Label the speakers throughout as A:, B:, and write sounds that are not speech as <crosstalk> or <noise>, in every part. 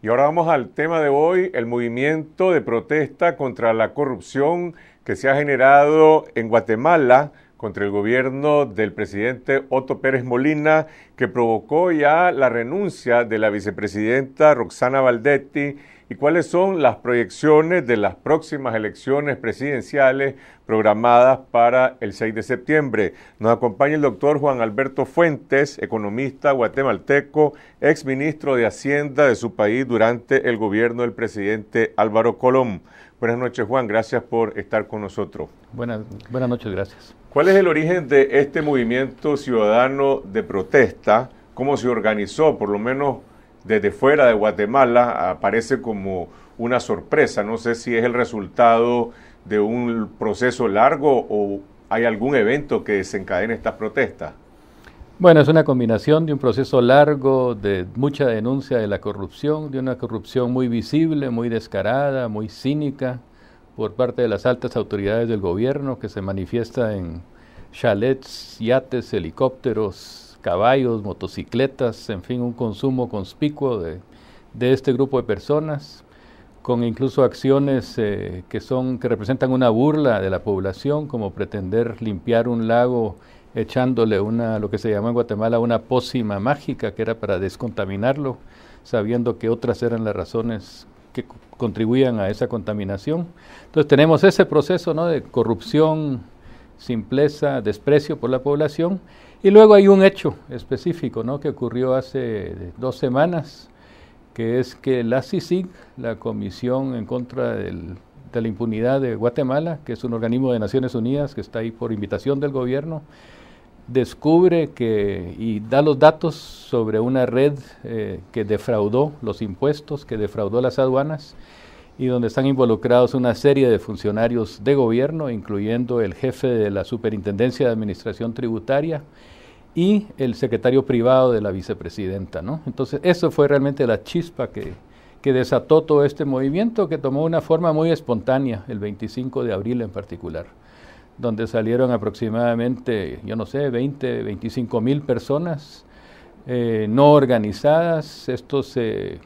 A: Y ahora vamos al tema de hoy, el movimiento de protesta contra la corrupción que se ha generado en Guatemala contra el gobierno del presidente Otto Pérez Molina, que provocó ya la renuncia de la vicepresidenta Roxana Valdetti y cuáles son las proyecciones de las próximas elecciones presidenciales programadas para el 6 de septiembre. Nos acompaña el doctor Juan Alberto Fuentes, economista guatemalteco, exministro de Hacienda de su país durante el gobierno del presidente Álvaro Colón. Buenas noches, Juan. Gracias por estar con nosotros.
B: Buenas, buenas noches, gracias.
A: ¿Cuál es el origen de este movimiento ciudadano de protesta? ¿Cómo se organizó? Por lo menos desde fuera de Guatemala aparece como una sorpresa. No sé si es el resultado de un proceso largo o hay algún evento que desencadene estas protestas.
B: Bueno, es una combinación de un proceso largo, de mucha denuncia de la corrupción, de una corrupción muy visible, muy descarada, muy cínica por parte de las altas autoridades del gobierno que se manifiesta en chalets, yates, helicópteros, caballos, motocicletas, en fin, un consumo conspicuo de, de este grupo de personas, con incluso acciones eh, que, son, que representan una burla de la población, como pretender limpiar un lago echándole una, lo que se llama en Guatemala una pócima mágica, que era para descontaminarlo, sabiendo que otras eran las razones que contribuían a esa contaminación. Entonces tenemos ese proceso ¿no? de corrupción, simpleza, desprecio por la población. Y luego hay un hecho específico ¿no? que ocurrió hace dos semanas, que es que la CICIG, la Comisión en contra de la Impunidad de Guatemala, que es un organismo de Naciones Unidas que está ahí por invitación del gobierno, descubre que y da los datos sobre una red eh, que defraudó los impuestos, que defraudó las aduanas y donde están involucrados una serie de funcionarios de gobierno, incluyendo el jefe de la Superintendencia de Administración Tributaria y el secretario privado de la vicepresidenta. ¿no? Entonces, eso fue realmente la chispa que, que desató todo este movimiento, que tomó una forma muy espontánea, el 25 de abril en particular, donde salieron aproximadamente, yo no sé, 20, 25 mil personas eh, no organizadas. Esto se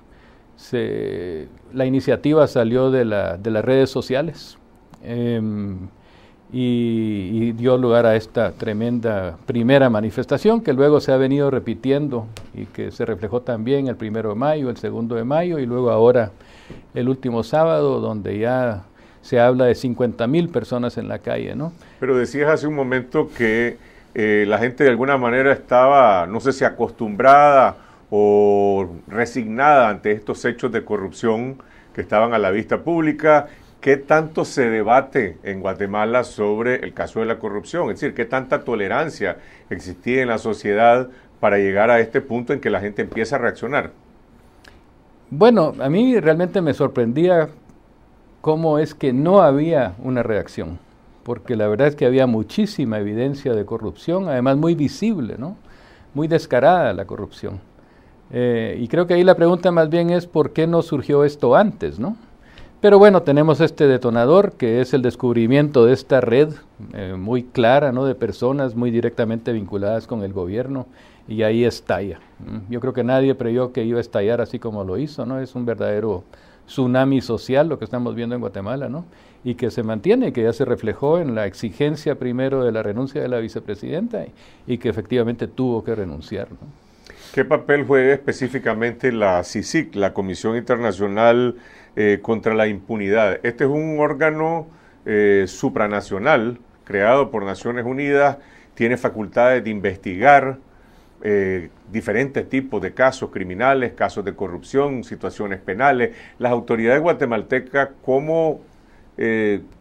B: se, la iniciativa salió de, las redes sociales em, y, dio lugar a esta tremenda primera manifestación que luego se ha venido repitiendo y que se reflejó también el primero de mayo, el segundo de mayo y luego ahora el último sábado donde ya se habla de 50 mil personas en la calle, ¿no?
A: Pero decías hace un momento que eh, la gente de alguna manera estaba, no sé si acostumbrada o resignada ante estos hechos de corrupción que estaban a la vista pública. ¿Qué tanto se debate en Guatemala sobre el caso de la corrupción? Es decir, ¿qué tanta tolerancia existía en la sociedad para llegar a este punto en que la gente empieza a reaccionar?
B: Bueno, a mí realmente me sorprendía cómo es que no había una reacción, porque la verdad es que había muchísima evidencia de corrupción, además muy visible, ¿no? Muy descarada la corrupción. Eh, y creo que ahí la pregunta más bien es por qué no surgió esto antes, ¿no? Pero bueno, tenemos este detonador que es el descubrimiento de esta red eh, muy clara, ¿no? De personas muy directamente vinculadas con el gobierno y ahí estalla. Mm, yo creo que nadie previó que iba a estallar así como lo hizo, ¿no? Es un verdadero tsunami social lo que estamos viendo en Guatemala, ¿no? Y que se mantiene, que ya se reflejó en la exigencia primero de la renuncia de la vicepresidenta y, y que efectivamente tuvo que renunciar, ¿no?
A: ¿Qué papel juega específicamente la CICIC, la Comisión Internacional eh, contra la Impunidad? Este es un órgano eh, supranacional creado por Naciones Unidas, tiene facultades de investigar eh, diferentes tipos de casos criminales, casos de corrupción, situaciones penales. Las autoridades guatemaltecas, ¿cómo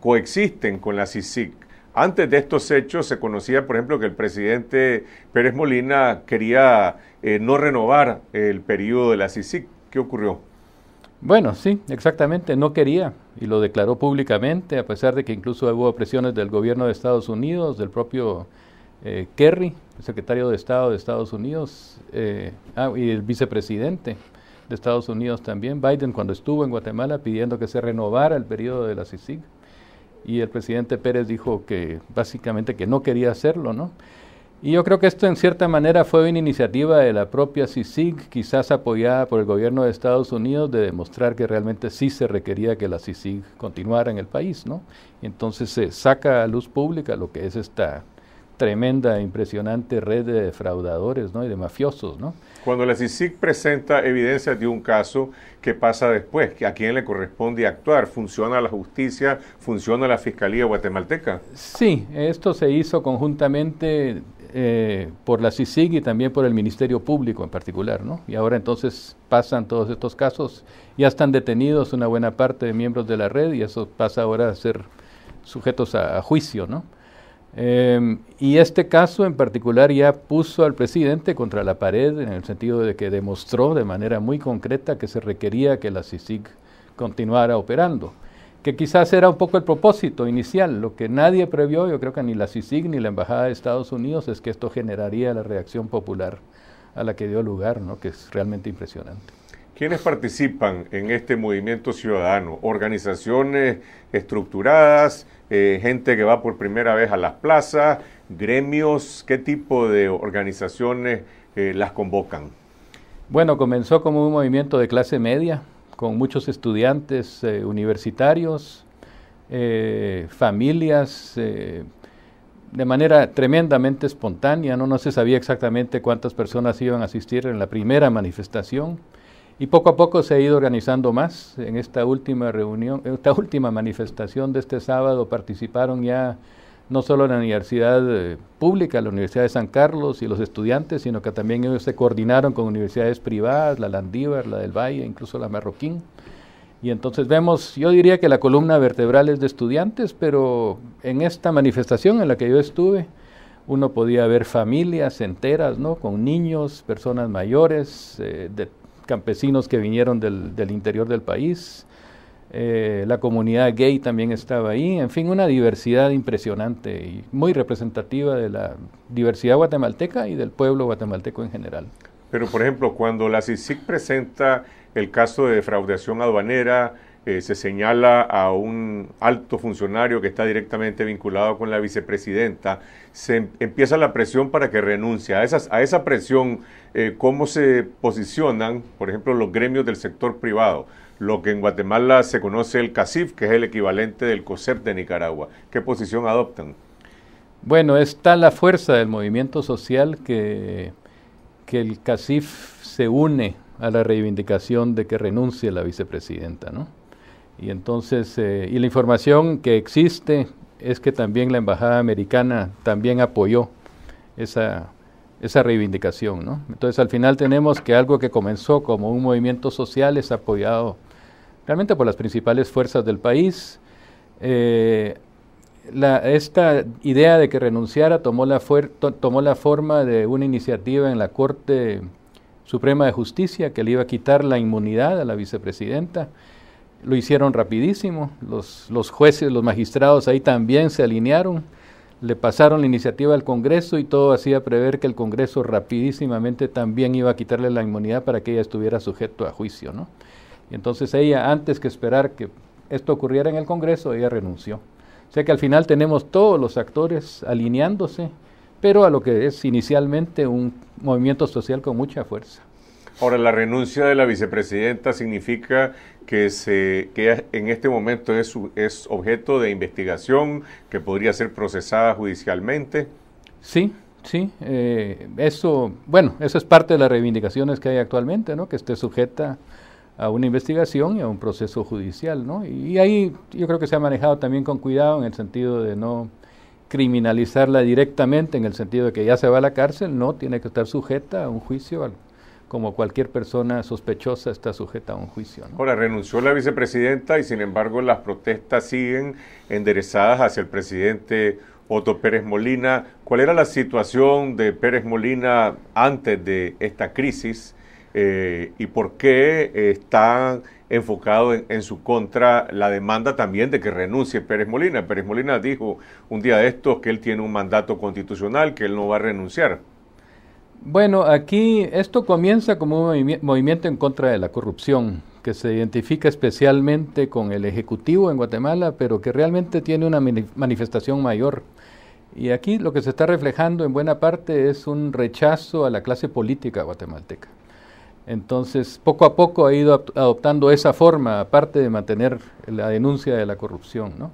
A: coexisten con la CICIC? Antes de estos hechos se conocía, por ejemplo, que el presidente Pérez Molina quería eh, no renovar el periodo de la CICIC. ¿Qué ocurrió?
B: Bueno, sí, exactamente, no quería
A: y lo declaró públicamente,
B: a pesar de que incluso hubo presiones del gobierno de Estados Unidos, del propio eh, Kerry, el secretario de Estado de Estados Unidos, eh, ah, y el vicepresidente de Estados Unidos también, Biden, cuando estuvo en Guatemala pidiendo que se renovara el periodo de la CICIG y el presidente Pérez dijo que básicamente que no quería hacerlo, ¿no? Y yo creo que esto en cierta manera fue una iniciativa de la propia CICIG, quizás apoyada por el gobierno de Estados Unidos, de demostrar que realmente sí se requería que la CICIG continuara en el país, ¿no? entonces se saca a luz pública lo que es esta tremenda, impresionante red de defraudadores y de mafiosos. ¿no?
A: Cuando la CICIC presenta evidencias de un caso, ¿qué pasa después? ¿A quién le corresponde actuar? ¿Funciona la justicia? ¿Funciona la Fiscalía guatemalteca?
B: Sí, esto se hizo conjuntamente eh, por la CICIG y también por el Ministerio Público en particular. ¿no? Y ahora entonces pasan todos estos casos, ya están detenidos una buena parte de miembros de la red y eso pasa ahora a ser sujetos a, a juicio. ¿no? Em, y este caso en particular ya puso al presidente contra la pared en el sentido de que demostró de manera muy concreta que se requería que la CICIG continuara operando, que quizás era un poco el propósito inicial, lo que nadie previó, yo creo que ni la CICIG ni la Embajada de Estados Unidos, es que esto generaría la reacción popular a la que dio lugar, ¿no? que es realmente impresionante.
A: ¿Quiénes participan en este movimiento ciudadano? ¿Organizaciones estructuradas? Eh, ¿Gente que va por primera vez a las plazas? ¿Gremios? ¿Qué tipo de organizaciones eh, las convocan?
B: Bueno, comenzó como un movimiento de clase media, con muchos estudiantes eh, universitarios, familias, de manera tremendamente espontánea. ¿no? no se sabía exactamente cuántas personas iban a asistir en la primera manifestación y poco a poco se ha ido organizando más. En esta última reunión, esta última manifestación de este sábado participaron ya no solo la universidad eh, pública, la Universidad de San Carlos y los estudiantes, sino que también ellos se coordinaron con universidades privadas, la Landívar, la del Valle, incluso la Marroquín. Y entonces vemos, yo diría que la columna vertebral es de estudiantes, pero en esta manifestación en la que yo estuve, uno podía ver familias enteras, ¿no? Con niños, personas mayores, eh, de campesinos que vinieron del, interior del país, eh, la comunidad gay también estaba ahí, en fin, una diversidad impresionante y muy representativa de la diversidad guatemalteca y del pueblo guatemalteco en general.
A: Pero, por ejemplo, cuando la CICIC presenta el caso de defraudación aduanera, eh, se señala a un alto funcionario que está directamente vinculado con la vicepresidenta, se em-, empieza la presión para que renuncie. A, esas, a esa presión, eh, ¿cómo se posicionan, por ejemplo, los gremios del sector privado? Lo que en Guatemala se conoce el CACIF, que es el equivalente del COSEP de Nicaragua. ¿Qué posición adoptan?
B: Bueno, está la fuerza del movimiento social que, que el CACIF se une a la reivindicación de que renuncie la vicepresidenta, ¿no? Y entonces, eh, y la información que existe es que también la Embajada Americana también apoyó esa, reivindicación. ¿no? Entonces, al final tenemos que algo que comenzó como un movimiento social es apoyado realmente por las principales fuerzas del país. Eh, esta idea de que renunciara tomó la, tomó la forma de una iniciativa en la Corte Suprema de Justicia que le iba a quitar la inmunidad a la vicepresidenta lo hicieron rapidísimo, los, jueces, los magistrados ahí también se alinearon, le pasaron la iniciativa al Congreso y todo hacía prever que el Congreso rapidísimamente también iba a quitarle la inmunidad para que ella estuviera sujeto a juicio, ¿no? Y entonces ella, antes que esperar que esto ocurriera en el Congreso, ella renunció. O sea que al final tenemos todos los actores alineándose, pero a lo que es inicialmente un movimiento social con mucha fuerza.
A: Ahora, la renuncia de la vicepresidenta significa que, se, que en este momento es, es objeto de investigación, que podría ser procesada judicialmente.
B: Sí, sí. Eh, eso, bueno, eso es parte de las reivindicaciones que hay actualmente, ¿no? Que esté sujeta a una investigación y a un proceso judicial, ¿no? Y ahí yo creo que se ha manejado también con cuidado en el sentido de no criminalizarla directamente, en el sentido de que ya se va a la cárcel, no, tiene que estar sujeta a un juicio, como cualquier persona sospechosa está sujeta a un juicio.
A: Ahora, renunció la vicepresidenta y sin embargo las protestas siguen enderezadas hacia el presidente Otto Pérez Molina. ¿Cuál era la situación de Pérez Molina antes de esta crisis eh, y por qué eh, está enfocado en, su contra la demanda también de que renuncie Pérez Molina? Pérez Molina dijo un día de estos que él tiene un mandato constitucional, que él no va a renunciar.
B: Bueno, aquí esto comienza como un movimiento en contra de la corrupción, que se identifica especialmente con el Ejecutivo en Guatemala, pero que realmente tiene una manifestación mayor. Y aquí lo que se está reflejando en buena parte es un rechazo a la clase política guatemalteca. Entonces, poco a poco ha ido adoptando esa forma, aparte de mantener la denuncia de la corrupción. ¿no?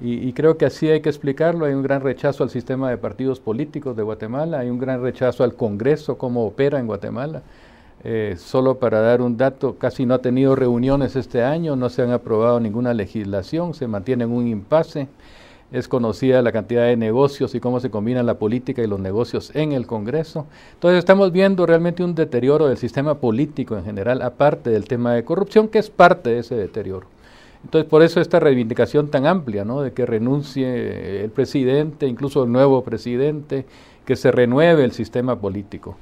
B: Y, creo que así hay que explicarlo. Hay un gran rechazo al sistema de partidos políticos de Guatemala, hay un gran rechazo al Congreso, cómo opera en Guatemala. Eh, solo para dar un dato, casi no ha tenido reuniones este año, no se han aprobado ninguna legislación, se mantiene en un impasse. Es conocida la cantidad de negocios y cómo se combina la política y los negocios en el Congreso. Entonces estamos viendo realmente un deterioro del sistema político en general, aparte del tema de corrupción, que es parte de ese deterioro. Entonces, por eso esta reivindicación tan amplia, ¿no? De que renuncie el presidente, incluso el nuevo presidente, que se renueve el sistema político.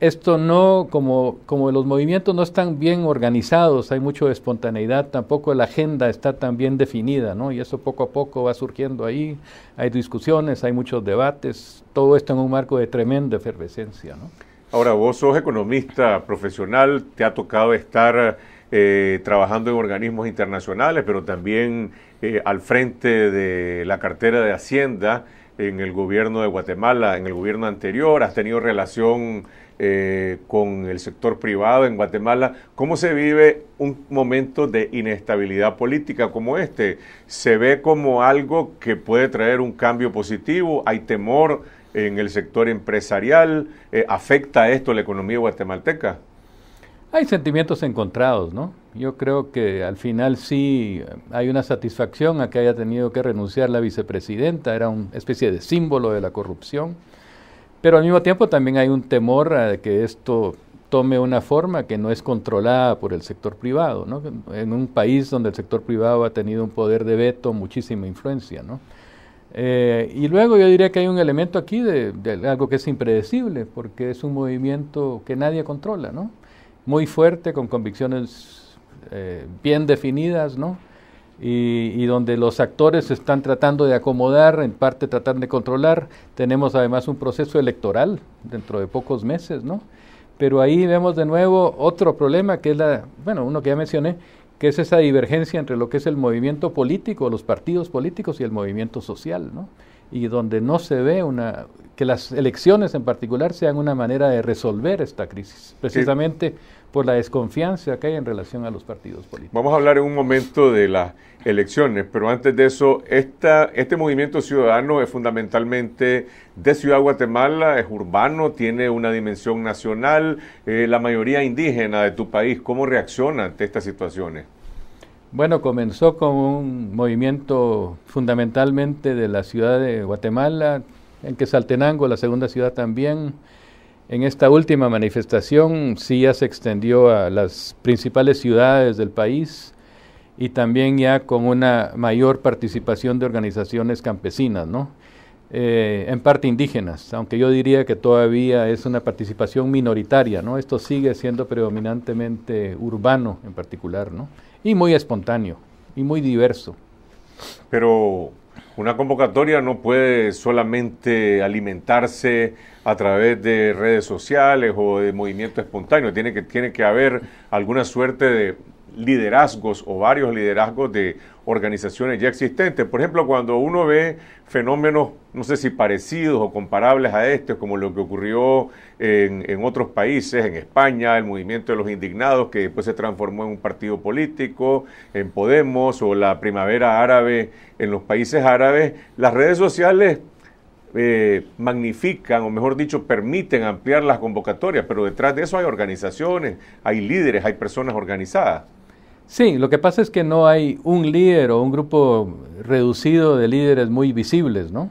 B: Esto no, como, como los movimientos no están bien organizados, hay mucha espontaneidad, tampoco la agenda está tan bien definida, ¿no? Y eso poco a poco va surgiendo ahí, hay discusiones, hay muchos debates, todo esto en un marco de tremenda efervescencia, ¿no?
A: Ahora, vos sos economista profesional, te ha tocado estar eh, trabajando en organismos internacionales, pero también eh, al frente de la cartera de Hacienda en el gobierno de Guatemala, en el gobierno anterior, has tenido relación eh, con el sector privado en Guatemala. ¿Cómo se vive un momento de inestabilidad política como este? ¿Se ve como algo que puede traer un cambio positivo? ¿Hay temor en el sector empresarial? Eh, ¿Afecta esto la economía guatemalteca?
B: Hay sentimientos encontrados, ¿no? Yo creo que al final sí hay una satisfacción a que haya tenido que renunciar la vicepresidenta, era una especie de símbolo de la corrupción, pero al mismo tiempo también hay un temor a que esto tome una forma que no es controlada por el sector privado, ¿no? En un país donde el sector privado ha tenido un poder de veto, muchísima influencia, ¿no? Eh, y luego yo diría que hay un elemento aquí de algo que es impredecible, porque es un movimiento que nadie controla, ¿no? muy fuerte, con convicciones eh, bien definidas, ¿no? Y, donde los actores están tratando de acomodar, en parte tratan de controlar. Tenemos además un proceso electoral dentro de pocos meses, ¿no? Pero ahí vemos de nuevo otro problema que es la, bueno, uno que ya mencioné, que es esa divergencia entre lo que es el movimiento político, los partidos políticos y el movimiento social, ¿no? y donde no se ve una que las elecciones en particular sean una manera de resolver esta crisis, precisamente por la desconfianza que hay en relación a los partidos
A: políticos. Vamos a hablar en un momento de las elecciones, pero antes de eso, esta, este movimiento ciudadano es fundamentalmente de Ciudad Guatemala, es urbano, tiene una dimensión nacional, eh, la mayoría indígena de tu país, ¿cómo reacciona ante estas situaciones?
B: Bueno, comenzó con un movimiento fundamentalmente de la ciudad de Guatemala, en que Saltenango, la segunda ciudad también. En esta última manifestación sí ya se extendió a las principales ciudades del país y también ya con una mayor participación de organizaciones campesinas, ¿no? Eh, en parte indígenas, aunque yo diría que todavía es una participación minoritaria, ¿no? Esto sigue siendo predominantemente urbano en particular, ¿no? Y muy espontáneo y muy diverso.
A: Pero una convocatoria no puede solamente alimentarse a través de redes sociales o de movimiento espontáneo, tiene que, tiene que haber alguna suerte de liderazgos o varios liderazgos de organizaciones ya existentes. Por ejemplo, cuando uno ve fenómenos no sé si parecidos o comparables a estos, como lo que ocurrió en, otros países, en España, el movimiento de los indignados, que después se transformó en un partido político, en Podemos, o la primavera árabe en los países árabes, las redes sociales eh, magnifican, o mejor dicho, permiten ampliar las convocatorias, pero detrás de eso hay organizaciones, hay líderes, hay personas organizadas.
B: Sí, lo que pasa es que no hay un líder o un grupo reducido de líderes muy visibles, ¿no?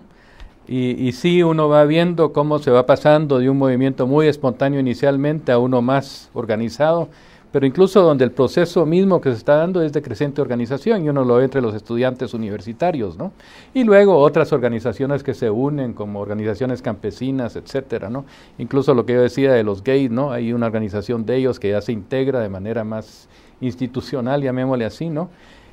B: Y, y sí, uno va viendo cómo se va pasando de un movimiento muy espontáneo inicialmente a uno más organizado, pero incluso donde el proceso mismo que se está dando es de creciente organización y uno lo ve entre los estudiantes universitarios, ¿no? Y luego otras organizaciones que se unen como organizaciones campesinas, etcétera, ¿no? Incluso lo que yo decía de los gays, ¿no? Hay una organización de ellos que ya se integra de manera más institucional, llamémosle así, ¿no?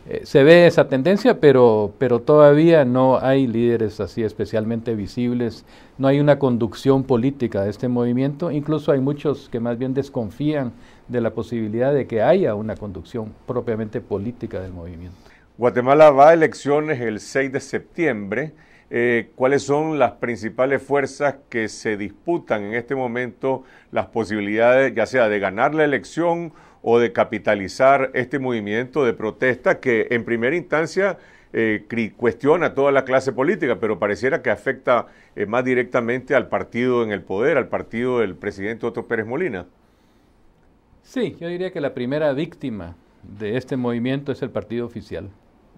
B: Eh, se ve esa tendencia, pero, pero todavía no hay líderes así especialmente visibles, no hay una conducción política de este movimiento, incluso hay muchos que más bien desconfían de la posibilidad de que haya una conducción propiamente política del movimiento.
A: Guatemala va a elecciones el 6 de septiembre eh, cuáles son las principales fuerzas que se disputan en este momento las posibilidades, ya sea de ganar la elección o de capitalizar este movimiento de protesta que en primera instancia eh, cuestiona toda la clase política, pero pareciera que afecta eh, más directamente al partido en el poder, al partido del presidente Otto Pérez Molina.
B: Sí, yo diría que la primera víctima de este movimiento es el partido oficial.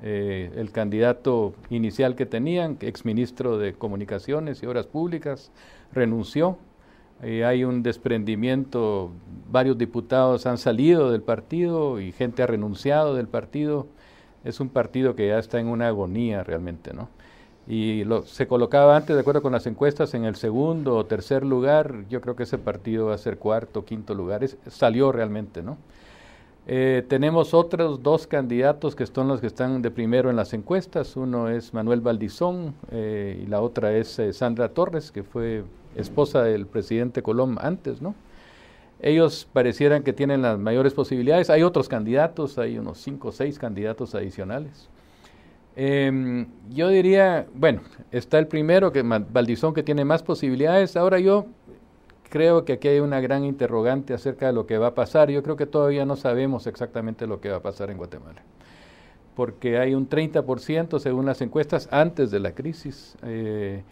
B: Eh, el candidato inicial que tenían, exministro de Comunicaciones y Obras Públicas, renunció. Eh, hay un desprendimiento, varios diputados han salido del partido y gente ha renunciado del partido. Es un partido que ya está en una agonía realmente, ¿no? Y lo, se colocaba antes, de acuerdo con las encuestas, en el segundo o tercer lugar. Yo creo que ese partido va a ser cuarto, quinto lugar. salió realmente, ¿no? Eh, tenemos otros dos candidatos que son los que están de primero en las encuestas. Uno es Manuel Valdizón eh, y la otra es eh, Sandra Torres, que fue esposa del presidente Colón antes, ¿no? Ellos parecieran que tienen las mayores posibilidades. Hay otros candidatos, hay unos cinco o seis candidatos adicionales. Em, yo diría, bueno, está el primero, que Valdizón, que tiene más posibilidades. Ahora yo creo que aquí hay una gran interrogante acerca de lo que va a pasar. Yo creo que todavía no sabemos exactamente lo que va a pasar en Guatemala, porque hay un 30% según las encuestas antes de la crisis. Eh,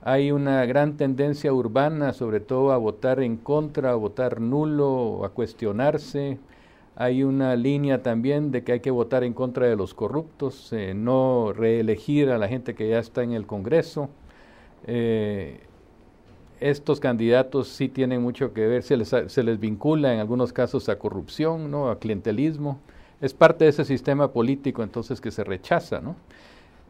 B: hay una gran tendencia urbana, sobre todo a votar en contra, a votar nulo, a cuestionarse. Hay una línea también de que hay que votar en contra de los corruptos, eh, no reelegir a la gente que ya está en el Congreso. Eh, estos candidatos sí tienen mucho que ver, se les, se les vincula en algunos casos a corrupción, ¿no? a clientelismo. Es parte de ese sistema político entonces que se rechaza. ¿no?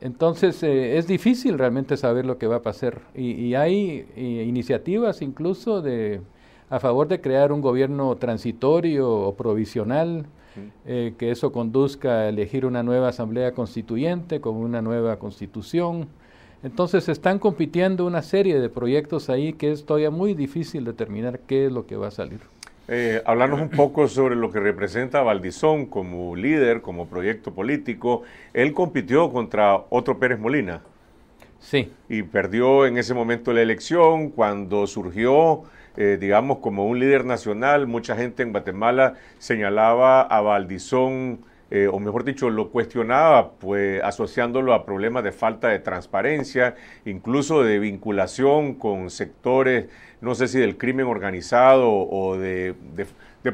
B: Entonces eh, es difícil realmente saber lo que va a pasar. Y, hay eh, iniciativas incluso de, a favor de crear un gobierno transitorio o provisional, eh, que eso conduzca a elegir una nueva asamblea constituyente con una nueva
A: constitución
B: entonces están compitiendo una serie de proyectos ahí que es todavía muy difícil determinar qué es lo que va a salir.
A: Eh, hablarnos un poco sobre lo que representa Valdizón como líder, como proyecto político. Él compitió contra otro Pérez Molina. Sí. Y perdió en ese momento la elección cuando surgió, eh, digamos, como un líder nacional. Mucha gente en Guatemala señalaba a Valdizón eh, o mejor dicho, lo cuestionaba, pues asociándolo a problemas de falta de transparencia, incluso de vinculación con sectores, no sé si del crimen organizado o de,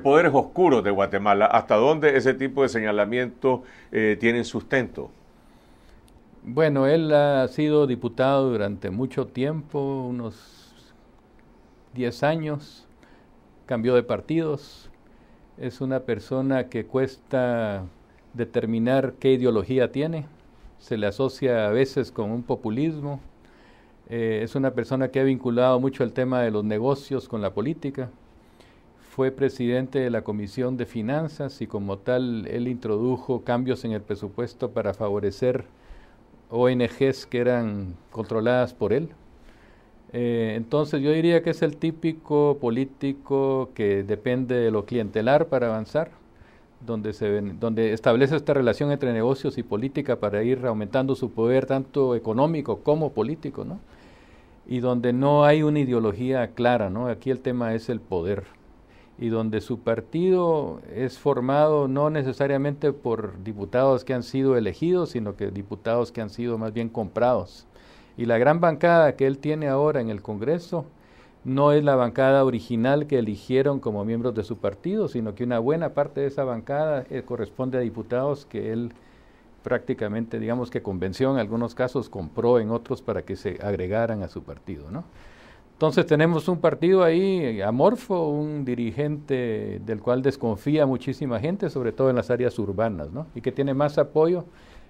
A: poderes oscuros de Guatemala. ¿Hasta dónde ese tipo de señalamientos eh, tienen sustento?
B: Bueno, él ha sido diputado durante mucho tiempo, unos 10 años, cambió de partidos, es una persona que cuesta determinar qué ideología tiene, se le asocia a veces con un populismo, eh, es una persona que ha vinculado mucho el tema de los negocios con la política, fue presidente de la Comisión de Finanzas y como tal él introdujo cambios en el presupuesto para favorecer ONGs que eran controladas por él. Eh, entonces yo diría que es el típico político que depende de lo clientelar para avanzar donde, donde establece esta relación entre negocios y política para ir aumentando su poder tanto económico como político, Y donde no hay una ideología clara, ¿no? Aquí el tema es el poder. Y donde su partido es formado no necesariamente por diputados que han sido elegidos, sino que diputados que han sido más bien comprados. Y la gran bancada que él tiene ahora en el Congreso, no es la bancada original que eligieron como miembros de su partido, sino que una buena parte de esa bancada eh, corresponde a diputados que él prácticamente, digamos que convenció en algunos casos, compró en otros para que se agregaran a su partido, ¿no? Entonces tenemos un partido ahí eh, amorfo, un dirigente del cual desconfía muchísima gente, sobre todo en las áreas urbanas, ¿no? Y que tiene más apoyo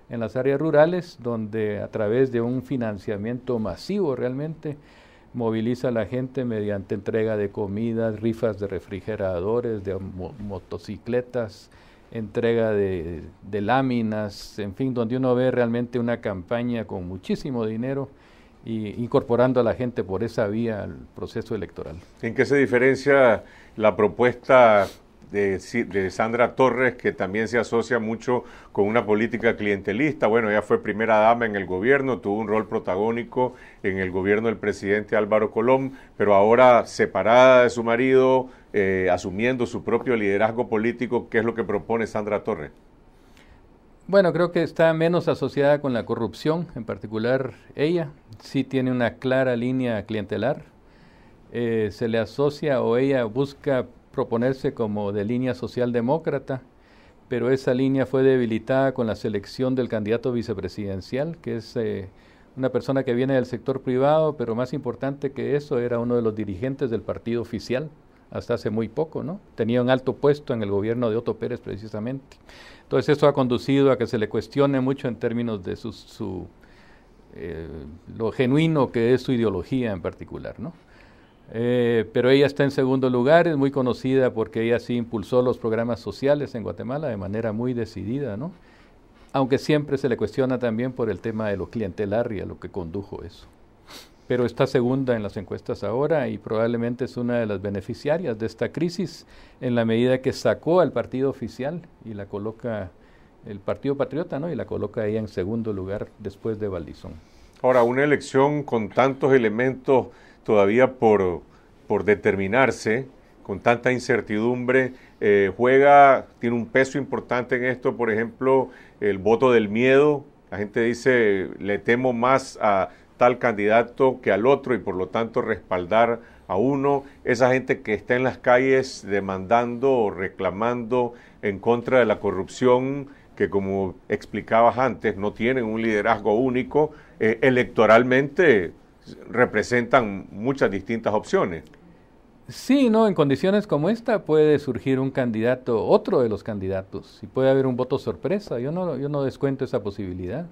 B: en las áreas rurales, donde a través de un financiamiento masivo realmente moviliza a la gente mediante entrega de comidas, rifas de refrigeradores, de motocicletas, entrega de, de, láminas, en fin, donde uno ve realmente una campaña con muchísimo dinero y incorporando a la gente por esa vía al proceso electoral.
A: ¿En qué se diferencia la propuesta de, Sandra Torres, que también se asocia mucho con una política clientelista. Bueno, ella fue primera dama en el gobierno, tuvo un rol protagónico en el gobierno del presidente Álvaro Colón, pero ahora separada de su marido, eh, asumiendo su propio liderazgo político, ¿qué es lo que propone Sandra Torres?
B: Bueno, creo que está menos asociada con la corrupción, en particular ella. Sí tiene una clara línea clientelar. Eh, se le asocia o ella busca proponerse como de línea socialdemócrata, pero esa línea fue debilitada con la selección del candidato vicepresidencial, que es eh, una persona que viene del sector privado, pero más importante que eso, era uno de los dirigentes del partido oficial hasta hace muy poco, ¿no? Tenía un alto puesto en el gobierno de Otto Pérez precisamente. Entonces eso ha conducido a que se le cuestione mucho en términos de su, eh, lo genuino que es su ideología en particular, ¿no? Eh, pero ella está en segundo lugar, es muy conocida porque ella sí impulsó los programas sociales en Guatemala de manera muy decidida, ¿no? Aunque siempre se le cuestiona también por el tema de lo clientelar y lo que condujo eso. Pero está segunda en las encuestas ahora y probablemente es una de las beneficiarias de esta crisis en la medida que sacó al partido oficial y la coloca el Partido Patriota, ¿no? Y la coloca ella en segundo lugar después de Valdizón.
A: Ahora, una elección con tantos elementos todavía por, determinarse, con tanta incertidumbre. Eh, juega, tiene un peso importante en esto, por ejemplo, el voto del miedo. La gente dice, le temo más a tal candidato que al otro y por lo tanto respaldar a uno. Esa gente que está en las calles demandando o reclamando en contra de la corrupción, que como explicabas antes, no tienen un liderazgo único, eh, electoralmente representan muchas distintas opciones.
B: Sí, no, en condiciones como esta puede surgir un candidato, otro de los candidatos, y puede haber un voto sorpresa. Yo no, yo no descuento esa posibilidad.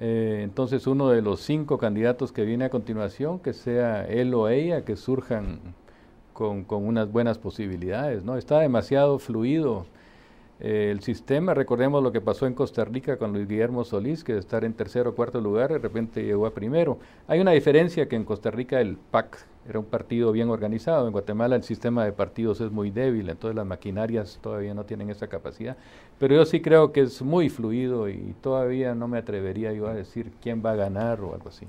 B: Eh, entonces, uno de los cinco candidatos que viene a continuación, que sea él o ella, que surjan con, con unas buenas posibilidades, ¿no? Está demasiado fluido el sistema, recordemos lo que pasó en Costa Rica con Luis Guillermo Solís, que de estar en tercero o cuarto lugar, de repente llegó a primero. Hay una diferencia que en Costa Rica el PAC era un partido bien organizado, en Guatemala el sistema de partidos es muy débil, entonces las maquinarias todavía no tienen esa capacidad, pero yo sí creo que es muy fluido y todavía no me atrevería yo a decir quién va a ganar o algo así.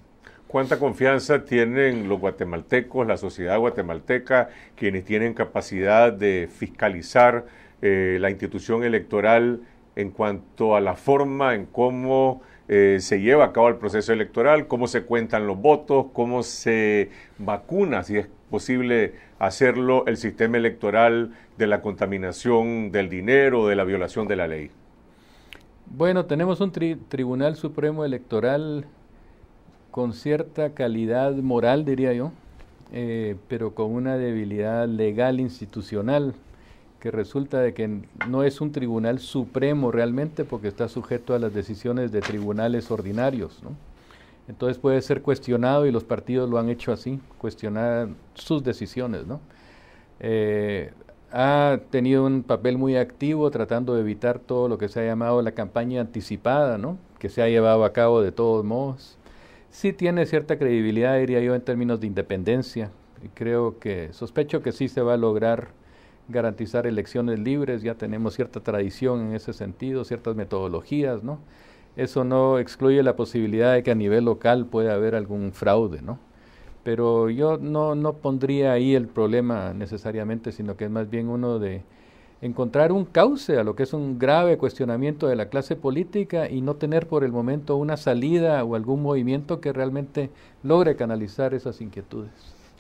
A: ¿Cuánta confianza tienen los guatemaltecos, la sociedad guatemalteca, quienes tienen capacidad de fiscalizar? Eh, la institución electoral en cuanto a la forma en cómo eh, se lleva a cabo el proceso electoral, cómo se cuentan los votos, cómo se vacuna, si es posible hacerlo, el sistema electoral de la contaminación del dinero, de la violación de la ley.
B: Bueno, tenemos un Tribunal Supremo Electoral con cierta calidad moral, diría yo, eh, pero con una debilidad legal institucional que resulta de que no es un tribunal supremo realmente porque está sujeto a las decisiones de tribunales ordinarios. ¿no? Entonces puede ser cuestionado y los partidos lo han hecho así, cuestionar sus decisiones. ¿no? Eh, ha tenido un papel muy activo tratando de evitar todo lo que se ha llamado la campaña anticipada, ¿no? que se ha llevado a cabo de todos modos. Sí tiene cierta credibilidad, diría yo, en términos de independencia. Y creo que, sospecho que sí se va a lograr garantizar elecciones libres, ya tenemos cierta tradición en ese sentido, ciertas metodologías, ¿no? Eso no excluye la posibilidad de que a nivel local pueda haber algún fraude, ¿no? Pero yo no, no pondría ahí el problema necesariamente, sino que es más bien uno de encontrar un cauce a lo que es un grave cuestionamiento de la clase política y no tener por el momento una salida o algún movimiento que realmente logre canalizar esas inquietudes.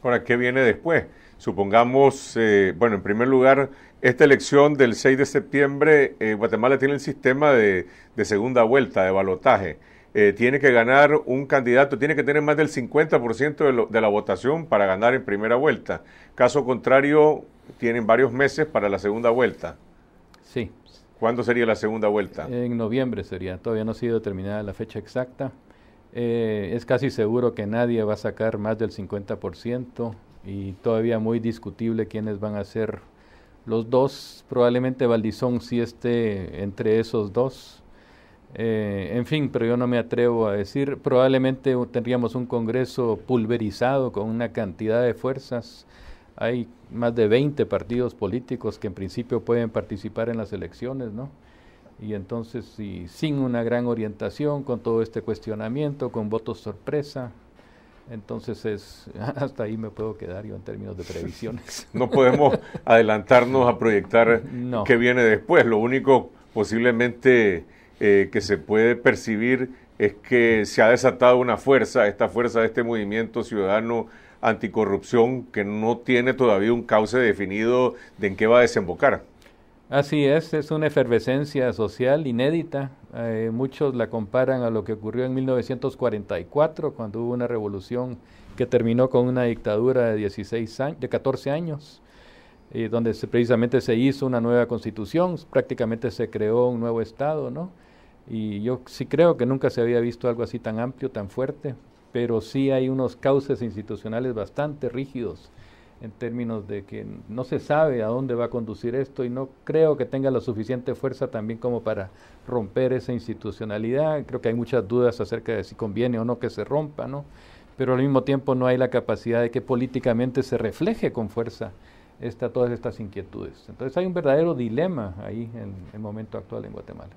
A: Ahora, ¿qué viene después? Supongamos, eh, bueno, en primer lugar, esta elección del 6 de septiembre, eh, Guatemala tiene el sistema de, segunda vuelta, de balotaje. Eh, tiene que ganar un candidato, tiene que tener más del 50% de, la votación para ganar en primera vuelta. Caso contrario, tienen varios meses para la segunda vuelta. Sí. ¿Cuándo sería la segunda vuelta?
B: En noviembre sería, todavía no ha sido determinada la fecha exacta. es casi seguro que nadie va a sacar más del 50% y todavía muy discutible quiénes van a ser los dos. Probablemente Valdizón sí esté entre esos dos. Eh, en fin, pero yo no me atrevo a decir. Probablemente tendríamos un Congreso pulverizado con una cantidad de fuerzas. Hay más de 20 partidos políticos que en principio pueden participar en las elecciones, ¿no? Y entonces, sin una gran orientación, con todo este cuestionamiento, con votos sorpresa, entonces es <laughs> hasta ahí me puedo quedar yo en términos
A: de previsiones. <laughs> No podemos adelantarnos a proyectar qué viene después. Lo único posiblemente eh, que se puede percibir es que se ha desatado una fuerza, esta fuerza de este movimiento ciudadano anticorrupción que no tiene todavía un cauce definido de en qué va a desembocar.
B: Así es, es una efervescencia social inédita eh, muchos la comparan a lo que ocurrió en 1944, cuando hubo una revolución que terminó con una dictadura de, 16 de 14 años, eh, donde precisamente se hizo una nueva constitución, prácticamente se creó un nuevo Estado, ¿no? Y yo sí creo que nunca se había visto algo así tan amplio, tan fuerte, pero sí hay unos cauces institucionales bastante rígidos en términos de que no se sabe a dónde va a conducir esto y no creo que tenga la suficiente fuerza también como para romper esa institucionalidad. Creo que hay muchas dudas acerca de si conviene o no que se rompa, ¿no? Pero al mismo tiempo no hay la capacidad de que políticamente se refleje con fuerza esta, todas estas inquietudes. Entonces hay un verdadero dilema ahí en el momento actual en Guatemala.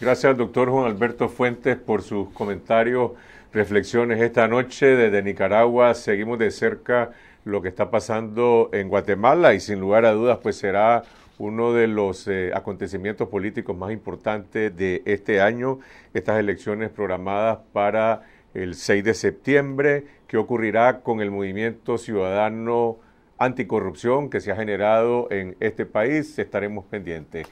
A: Gracias al doctor Juan Alberto Fuentes por sus comentarios, reflexiones esta noche desde Nicaragua. Seguimos de cerca lo que está pasando en Guatemala y sin lugar a dudas pues será uno de los eh, acontecimientos políticos más importantes de este año, estas elecciones programadas para el 6 de septiembre, qué ocurrirá con el movimiento ciudadano anticorrupción que se ha generado en este país, estaremos pendientes.